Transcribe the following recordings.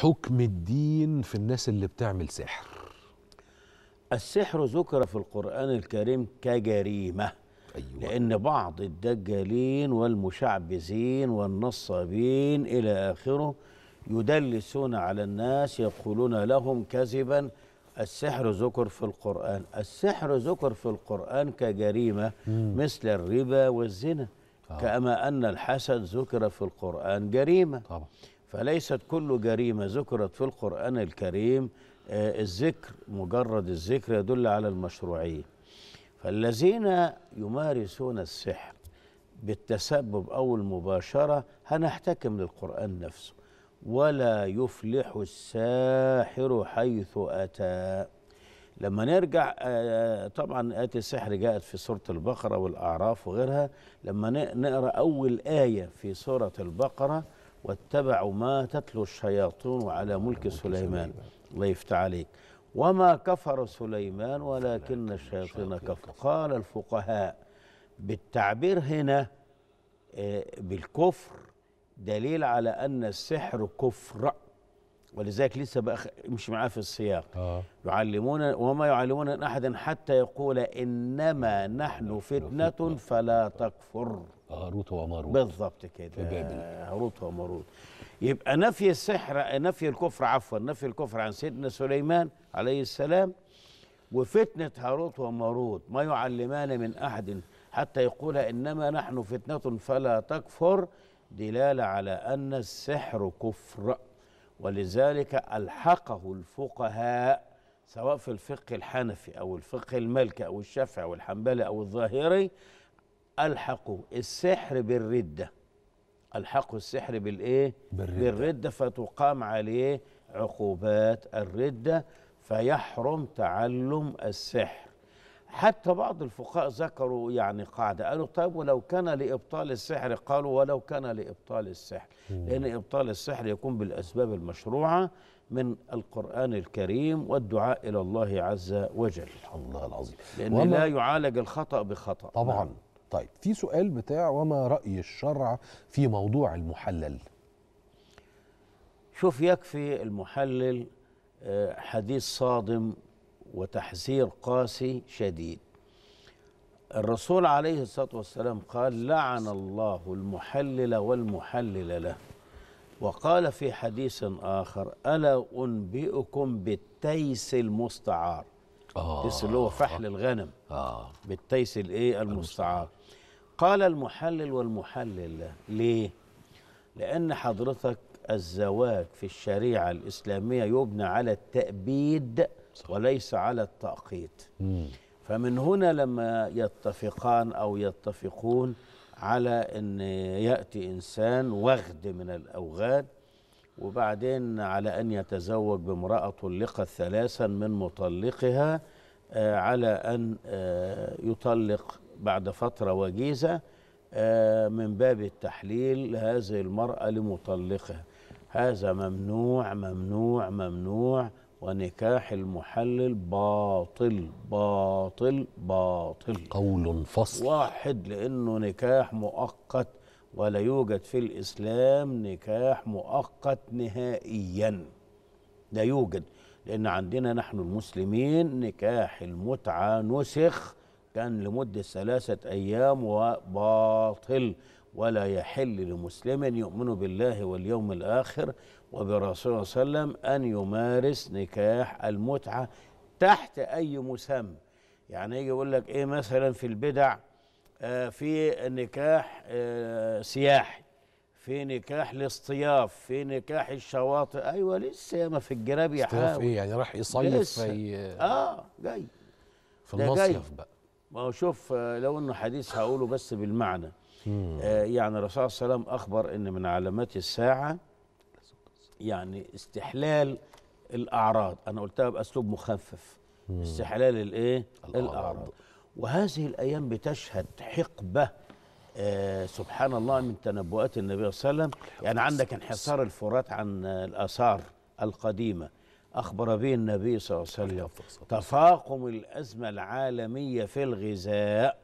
حكم الدين في الناس اللي بتعمل سحر السحر ذكر في القرآن الكريم كجريمة أيوة. لأن بعض الدجالين والمشعبذين والنصابين إلى آخره يدلسون على الناس يقولون لهم كذبا السحر ذكر في القرآن السحر ذكر في القرآن كجريمة مم. مثل الربا والزنا آه. كما أن الحسد ذكر في القرآن جريمة طبعا. فليست كل جريمة ذكرت في القرآن الكريم آه، الذكر مجرد الذكر يدل على المشروعية فالذين يمارسون السحر بالتسبب أو المباشرة هنحتكم للقرآن نفسه ولا يفلح الساحر حيث أتى لما نرجع آه، طبعا آية السحر جاءت في سورة البقرة والأعراف وغيرها لما نقرأ أول آية في سورة البقرة واتبعوا ما تتلو الشياطين على ملك سليمان الله يفتح عليك وما كفر سليمان ولكن الشياطين كفر قال الفقهاء بالتعبير هنا آه، بالكفر دليل على أن السحر كفر ولذلك لسه بقى مش معاه في السياق آه. يعلمون وما يعلمون أحدا حتى يقول إنما نحن فتنة فلا تكفر هاروت وماروت بالظبط كده في بابل هاروت وماروت يبقى نفي السحر نفي الكفر عفوا نفي الكفر عن سيدنا سليمان عليه السلام وفتنة هاروت وماروت ما يعلمان من أحد حتى يقول إنما نحن فتنة فلا تكفر دلالة على أن السحر كفر ولذلك ألحقه الفقهاء سواء في الفقه الحنفي أو الفقه المالكي أو الشافعي أو الحنبلي أو الظاهري ألحقوا السحر بالردة ألحقوا السحر بالإيه؟ بالردة, بالردة فتقام عليه عقوبات الردة فيحرم تعلم السحر حتى بعض الفقهاء ذكروا يعني قاعدة قالوا طيب ولو كان لإبطال السحر قالوا ولو كان لإبطال السحر لأن إبطال السحر يكون بالأسباب المشروعة من القرآن الكريم والدعاء إلى الله عز وجل الله العظيم لأن لا يعالج الخطأ بخطأ طبعا نعم. طيب في سؤال بتاع وما رأي الشرع في موضوع المحلل شوف يكفي المحلل آه، حديث صادم وتحذير قاسي شديد الرسول عليه الصلاة والسلام قال لعن الله المحلل والمحلل له وقال في حديث آخر ألا أنبئكم بالتيس المستعار آه تيس اللي هو فحل الغنم آه بالتيس الايه المستعار قال المحلل والمحلل ليه لان حضرتك الزواج في الشريعه الاسلاميه يبنى على التابيد وليس على التاقيت فمن هنا لما يتفقان او يتفقون على ان ياتي انسان وغد من الاوغاد وبعدين على أن يتزوج بامرأة طلقت ثلاثا من مطلقها آه، على أن آه، يطلق بعد فترة وجيزة آه، من باب التحليل هذه المرأة لمطلقها هذا ممنوع ممنوع ممنوع ونكاح المحلل باطل باطل باطل قول فصل واحد لأنه نكاح مؤقت ولا يوجد في الإسلام نكاح مؤقت نهائيا لا يوجد لأن عندنا نحن المسلمين نكاح المتعة نسخ كان لمدة ثلاثة أيام وباطل ولا يحل لمسلم يؤمن بالله واليوم الآخر وبرسول صلى الله عليه وسلم أن يمارس نكاح المتعة تحت أي مسمى يعني يجي يقول لك إيه مثلا في البدع آه، في نكاح آه، سياحي في نكاح الاصطياف في نكاح الشواطئ ايوه لسه ما في الجراب يحاول اصطياف ايه يعني راح يصيف في اه جاي في المصيف بقى ما هو شوف آه، لو انه حديث هقوله بس بالمعنى آه يعني الرسول صلى الله عليه وسلم اخبر ان من علامات الساعه يعني استحلال الاعراض انا قلتها باسلوب مخفف استحلال الايه الاعراض وهذه الأيام بتشهد حقبة آه، سبحان الله من تنبؤات النبي صلى الله عليه وسلم يعني عندك انحصار الفرات عن الآثار القديمة أخبر به النبي صلى الله عليه وسلم تفاقم الأزمة العالمية في الغذاء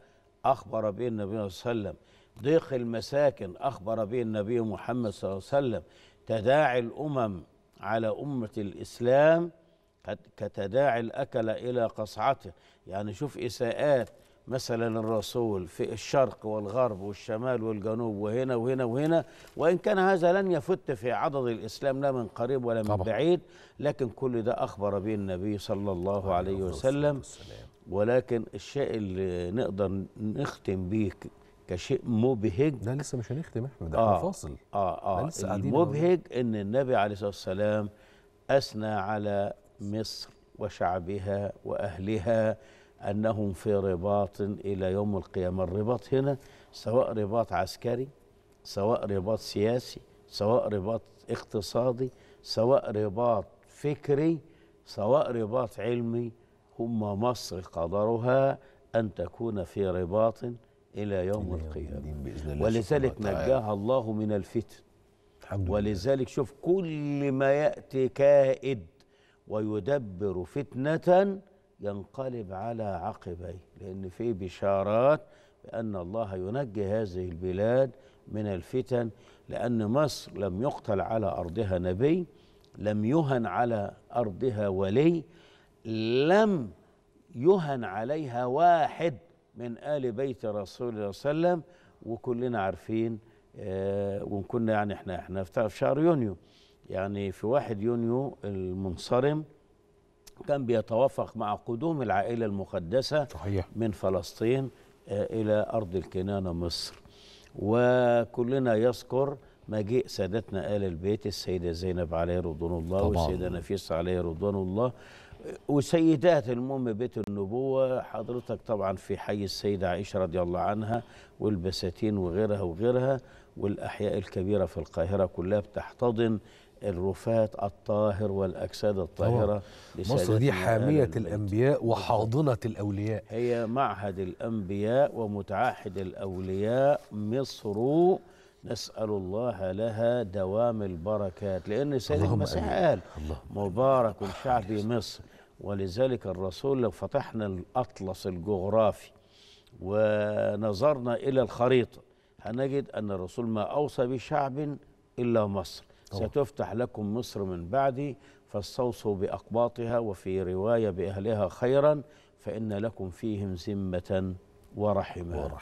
أخبر به النبي صلى الله عليه وسلم ضيق المساكن أخبر به النبي محمد صلى الله عليه وسلم تداعي الأمم على أمة الإسلام كتداعي الأكل إلى قصعته يعني شوف إساءات مثلا الرسول في الشرق والغرب والشمال والجنوب وهنا وهنا وهنا وإن كان هذا لن يفت في عضد الإسلام لا من قريب ولا من طبعا. بعيد لكن كل ده أخبر به النبي صلى الله عليه وسلم ولكن الشيء اللي نقدر نختم به كشيء مبهج لا لسه مش هنختم احنا ده آه فاصل اه اه المبهج ان النبي عليه الصلاه والسلام اثنى على مصر وشعبها واهلها انهم في رباط الى يوم القيامه، الرباط هنا سواء رباط عسكري سواء رباط سياسي سواء رباط اقتصادي سواء رباط فكري سواء رباط علمي هم مصر قدرها ان تكون في رباط الى يوم القيامه بإذن الله ولذلك نجاها الله من الفتن الحمد ولذلك شوف كل ما ياتي كائد ويدبر فتنة ينقلب على عقبيه لأن في بشارات بأن الله ينجي هذه البلاد من الفتن لأن مصر لم يقتل على أرضها نبي لم يهن على أرضها ولي لم يهن عليها واحد من آل بيت رسول الله صلى الله عليه وسلم وكلنا عارفين آه وكنا يعني احنا احنا في شهر يونيو يعني في 1 يونيو المنصرم كان بيتوافق مع قدوم العائلة المقدسة صحيح. من فلسطين آه، إلى أرض الكنانة مصر وكلنا يذكر مجيء سادتنا آل البيت السيدة زينب عليه رضوان الله طبعا. والسيدة نفيسة عليه رضوان الله وسيدات المهم بيت النبوة حضرتك طبعا في حي السيدة عائشة رضي الله عنها والبساتين وغيرها وغيرها والأحياء الكبيرة في القاهرة كلها بتحتضن الرفات الطاهر والأجساد الطاهرة مصر دي حامية الأنبياء وحاضنة الأولياء هي معهد الأنبياء ومتعهد الأولياء مصر نسأل الله لها دوام البركات لأن سيد المسيح قال مبارك شعبي مصر ولذلك الرسول لو فتحنا الأطلس الجغرافي ونظرنا إلى الخريطة هنجد أن الرسول ما أوصى بشعب إلا مصر طبعا. ستفتح لكم مصر من بعدي فاستوصوا بأقباطها وفي رواية بأهلها خيرا فإن لكم فيهم ذمة ورحمة, ورحمة.